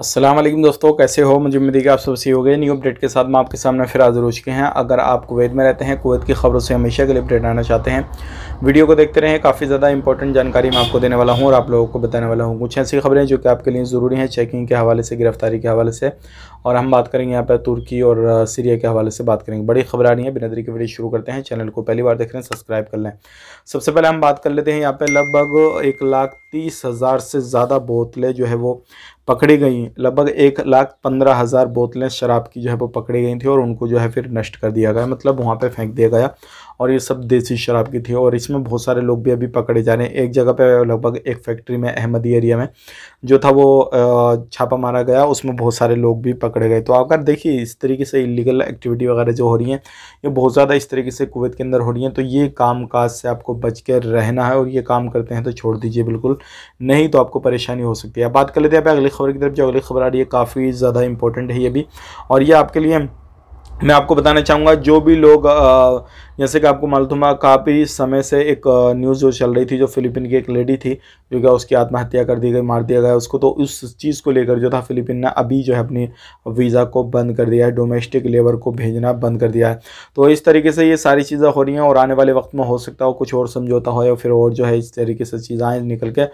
असलम दोस्तों कैसे हो मुझे उम्मीद है कि आप सब सही हो गए न्यू अपडेट के साथ मैं आपके सामने फिर हाजिर हो चुके हैं अगर आप कुवैत में रहते हैं कुवैत की खबरों से हमेशा के लिए अपडेट आना चाहते हैं वीडियो को देखते रहें काफ़ी ज़्यादा इंपॉर्टेंट जानकारी मैं आपको देने वाला हूँ और आप लोगों को बताने वाला हूँ कुछ ऐसी खबरें जो कि आपके लिए ज़रूरी हैं चेकिंग के हवाले से गिरफ्तारी के हवाले से और हम बात करेंगे यहाँ पर तुर्की और सीरिया के हवाले से बात करेंगे बड़ी खबर आ रही है बिनदरी की वीडियो शुरू करते हैं चैनल को पहली बार देख रहे हैं सब्सक्राइब कर लें सबसे पहले हम बात कर लेते हैं यहाँ पर लगभग एक लाख तीस हज़ार से ज़्यादा बोतलें जो है वो पकड़ी गई लगभग एक लाख पंद्रह हज़ार बोतलें शराब की जो है वो पकड़ी गई थी और उनको जो है फिर नष्ट कर दिया गया मतलब वहाँ पर फेंक दिया गया और ये सब देसी शराब की थी और इसमें बहुत सारे लोग भी अभी पकड़े जा रहे हैं एक जगह पे लगभग एक फैक्ट्री में अहमदी एरिया में जो था वो छापा मारा गया उसमें बहुत सारे लोग भी पकड़े पकड़े गए तो आकर देखिए इस तरीके से इलीगल एक्टिविटी वगैरह जो हो रही हैं ये बहुत ज़्यादा इस तरीके से कुवैत के अंदर हो रही हैं तो ये काम काज से आपको बच कर रहना है और ये काम करते हैं तो छोड़ दीजिए बिल्कुल नहीं तो आपको परेशानी हो सकती है बात कर लेते हैं अगली खबर की तरफ जो अगली खबर आ रही है काफ़ी ज़्यादा इंपॉर्टेंट है ये भी और ये आपके लिए मैं आपको बताना चाहूँगा जो भी लोग जैसे कि आपको मालूम था काफ़ी समय से एक न्यूज़ जो चल रही थी जो फिलीपीन की एक लेडी थी जो क्या उसकी आत्महत्या कर दी गई मार दिया गया उसको तो उस चीज़ को लेकर जो था फिलीपीन ने अभी जो है अपनी वीज़ा को बंद कर दिया है डोमेस्टिक लेबर को भेजना बंद कर दिया है तो इस तरीके से ये सारी चीज़ें हो रही हैं और आने वाले वक्त में हो सकता हो कुछ और समझौता हो या फिर और जो है इस तरीके से चीज़ें निकल के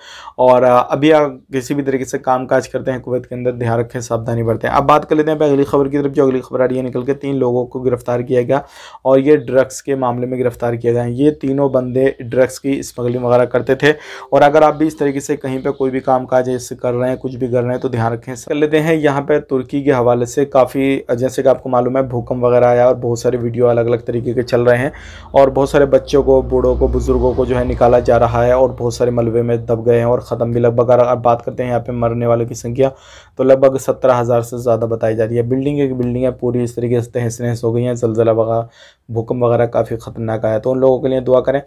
और अभी आप किसी भी तरीके से काम काज करते हैं कुवैत के अंदर ध्यान रखें सावधानी बरतें अब बात कर लेते हैं अगली खबर की तरफ जो अगली खबर आ रही है निकल के तीन तीन लोगों को गिरफ्तार किया गया और ये ड्रग्स के मामले में गिरफ्तार किया गया ये तीनों बंदे ड्रग्स की स्मगलिंग वगैरह करते थे और अगर आप भी इस तरीके से कहीं पर कोई भी काम काज कर रहे हैं कुछ भी कर रहे हैं तो ध्यान रखें कर लेते हैं यहाँ पर तुर्की के हवाले से काफ़ी जैसे कि आपको मालूम है भूकंप वगैरह आया और बहुत सारे वीडियो अलग अलग तरीके के चल रहे हैं और बहुत सारे बच्चों को बूढ़ों को बुज़ुर्गों को जो है निकाला जा रहा है और बहुत सारे मलबे में दब गए हैं और ख़त्म भी लगभग अगर आप बात करते हैं यहाँ पे मरने वालों की संख्या तो लगभग सत्रह हज़ार से ज़्यादा बताई जा रही है बिल्डिंग एक बिल्डिंग है पूरी इस तरीके से हैस नहस हो गई हैं जलजला वगैरह भूकंप वगैरह काफ़ी ख़तरनाक आया तो उन लोगों के लिए दुआ करें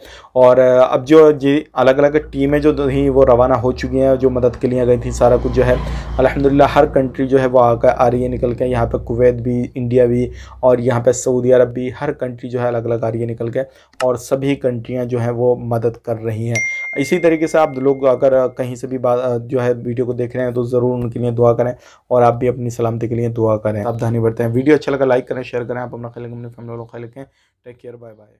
और अब जो जी अलग अलग टीमें जो थी वो रवाना हो चुकी हैं जो मदद के लिए गई थी सारा कुछ जो है अलहमदिल्ला हर कंट्री जो है वो आकर आ रही है निकल के यहाँ पर कुवैत भी इंडिया भी और यहाँ पर सऊदी अरब भी हर कंट्री जो है अलग अलग आ रही है निकल के और सभी कंट्रियाँ जो हैं वो मदद कर रही हैं इसी तरीके से आप लोग अगर कहीं से भी बात जो है वीडियो को देख रहे हैं तो ज़रूर उनके लिए दुआ करें और आप भी अपनी सलामती के लिए दुआ करें आप धानी बढ़ते हैं वीडियो अच्छा लगा लाइक करें शेयर करें आप अपना ख्याल अपनी फैमिली वालों का ख्याल रखें टेक केयर बाय बाय